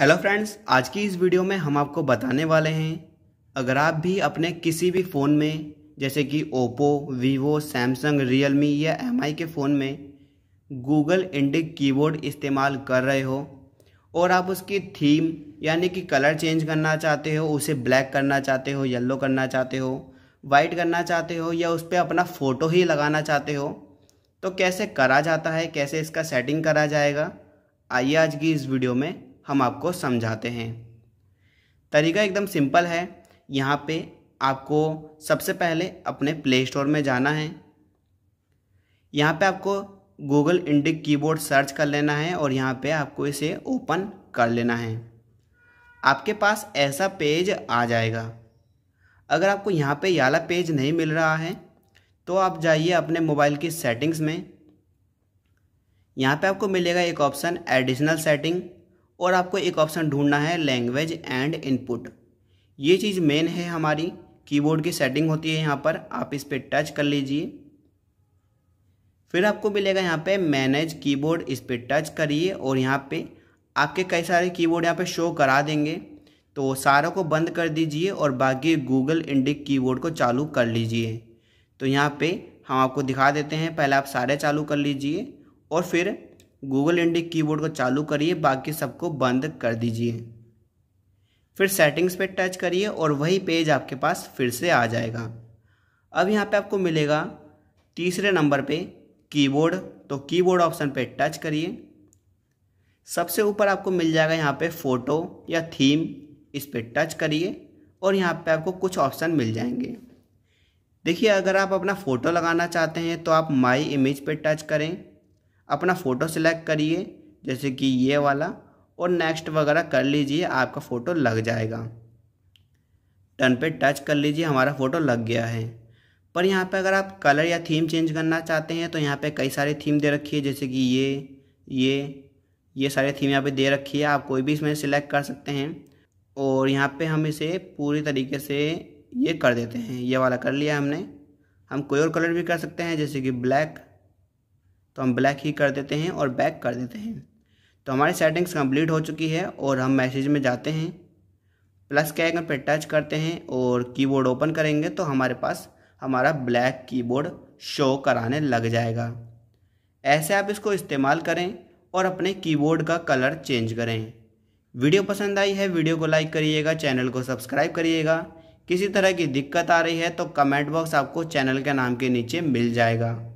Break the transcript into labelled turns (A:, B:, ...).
A: hello friends आज की इस वीडियो में हम आपको बताने वाले हैं अगर आप भी अपने किसी भी फ़ोन में जैसे कि ओप्पो वीवो सैमसंग रियलमी या एम के फ़ोन में गूगल इंडिक कीबोर्ड इस्तेमाल कर रहे हो और आप उसकी थीम यानी कि कलर चेंज करना चाहते हो उसे ब्लैक करना चाहते हो येलो करना चाहते हो वाइट करना चाहते हो या उस पर अपना फ़ोटो ही लगाना चाहते हो तो कैसे करा जाता है कैसे इसका सेटिंग करा जाएगा आइए आज की इस वीडियो में हम आपको समझाते हैं तरीका एकदम सिंपल है यहाँ पे आपको सबसे पहले अपने प्ले स्टोर में जाना है यहाँ पे आपको गूगल इंडिक कीबोर्ड सर्च कर लेना है और यहाँ पे आपको इसे ओपन कर लेना है आपके पास ऐसा पेज आ जाएगा अगर आपको यहाँ पे याला पेज नहीं मिल रहा है तो आप जाइए अपने मोबाइल की सेटिंग्स में यहाँ पे आपको मिलेगा एक ऑप्शन एडिशनल सेटिंग और आपको एक ऑप्शन ढूंढना है लैंग्वेज एंड इनपुट ये चीज़ मेन है हमारी कीबोर्ड की सेटिंग होती है यहाँ पर आप इस पर टच कर लीजिए फिर आपको मिलेगा यहाँ पे मैनेज कीबोर्ड इस पर टच करिए और यहाँ पे आपके कई सारे कीबोर्ड यहाँ पे शो करा देंगे तो सारों को बंद कर दीजिए और बाकी गूगल इंडिक कीबोर्ड को चालू कर लीजिए तो यहाँ पे हम आपको दिखा देते हैं पहले आप सारे चालू कर लीजिए और फिर गूगल इंडिक कीबोर्ड को चालू करिए बाकी सबको बंद कर दीजिए फिर सेटिंग्स पे टच करिए और वही पेज आपके पास फिर से आ जाएगा अब यहाँ पे आपको मिलेगा तीसरे नंबर पे कीबोर्ड तो कीबोर्ड ऑप्शन पे टच करिए सबसे ऊपर आपको मिल जाएगा यहाँ पे फ़ोटो या थीम इस पर टच करिए और यहाँ पे आपको कुछ ऑप्शन मिल जाएंगे देखिए अगर आप अपना फ़ोटो लगाना चाहते हैं तो आप माई इमेज पे टच करें अपना फ़ोटो सिलेक्ट करिए जैसे कि ये वाला और नेक्स्ट वगैरह कर लीजिए आपका फ़ोटो लग जाएगा टन पे टच कर लीजिए हमारा फ़ोटो लग गया है पर यहाँ पे अगर आप कलर या थीम चेंज करना चाहते हैं तो यहाँ पे कई सारे थीम दे रखी है जैसे कि ये ये ये सारे थीम यहाँ पे दे रखी है आप कोई भी इसमें सिलेक्ट कर सकते हैं और यहाँ पे हम इसे पूरी तरीके से ये कर देते हैं ये वाला कर लिया हमने हम कोई और कलर भी कर सकते हैं जैसे कि ब्लैक तो हम ब्लैक ही कर देते हैं और बैक कर देते हैं तो हमारी सेटिंग्स कंप्लीट हो चुकी है और हम मैसेज में जाते हैं प्लस के आइकन पर टच करते हैं और कीबोर्ड ओपन करेंगे तो हमारे पास हमारा ब्लैक कीबोर्ड शो कराने लग जाएगा ऐसे आप इसको इस्तेमाल करें और अपने कीबोर्ड का कलर चेंज करें वीडियो पसंद आई है वीडियो को लाइक करिएगा चैनल को सब्सक्राइब करिएगा किसी तरह की दिक्कत आ रही है तो कमेंट बॉक्स आपको चैनल के नाम के नीचे मिल जाएगा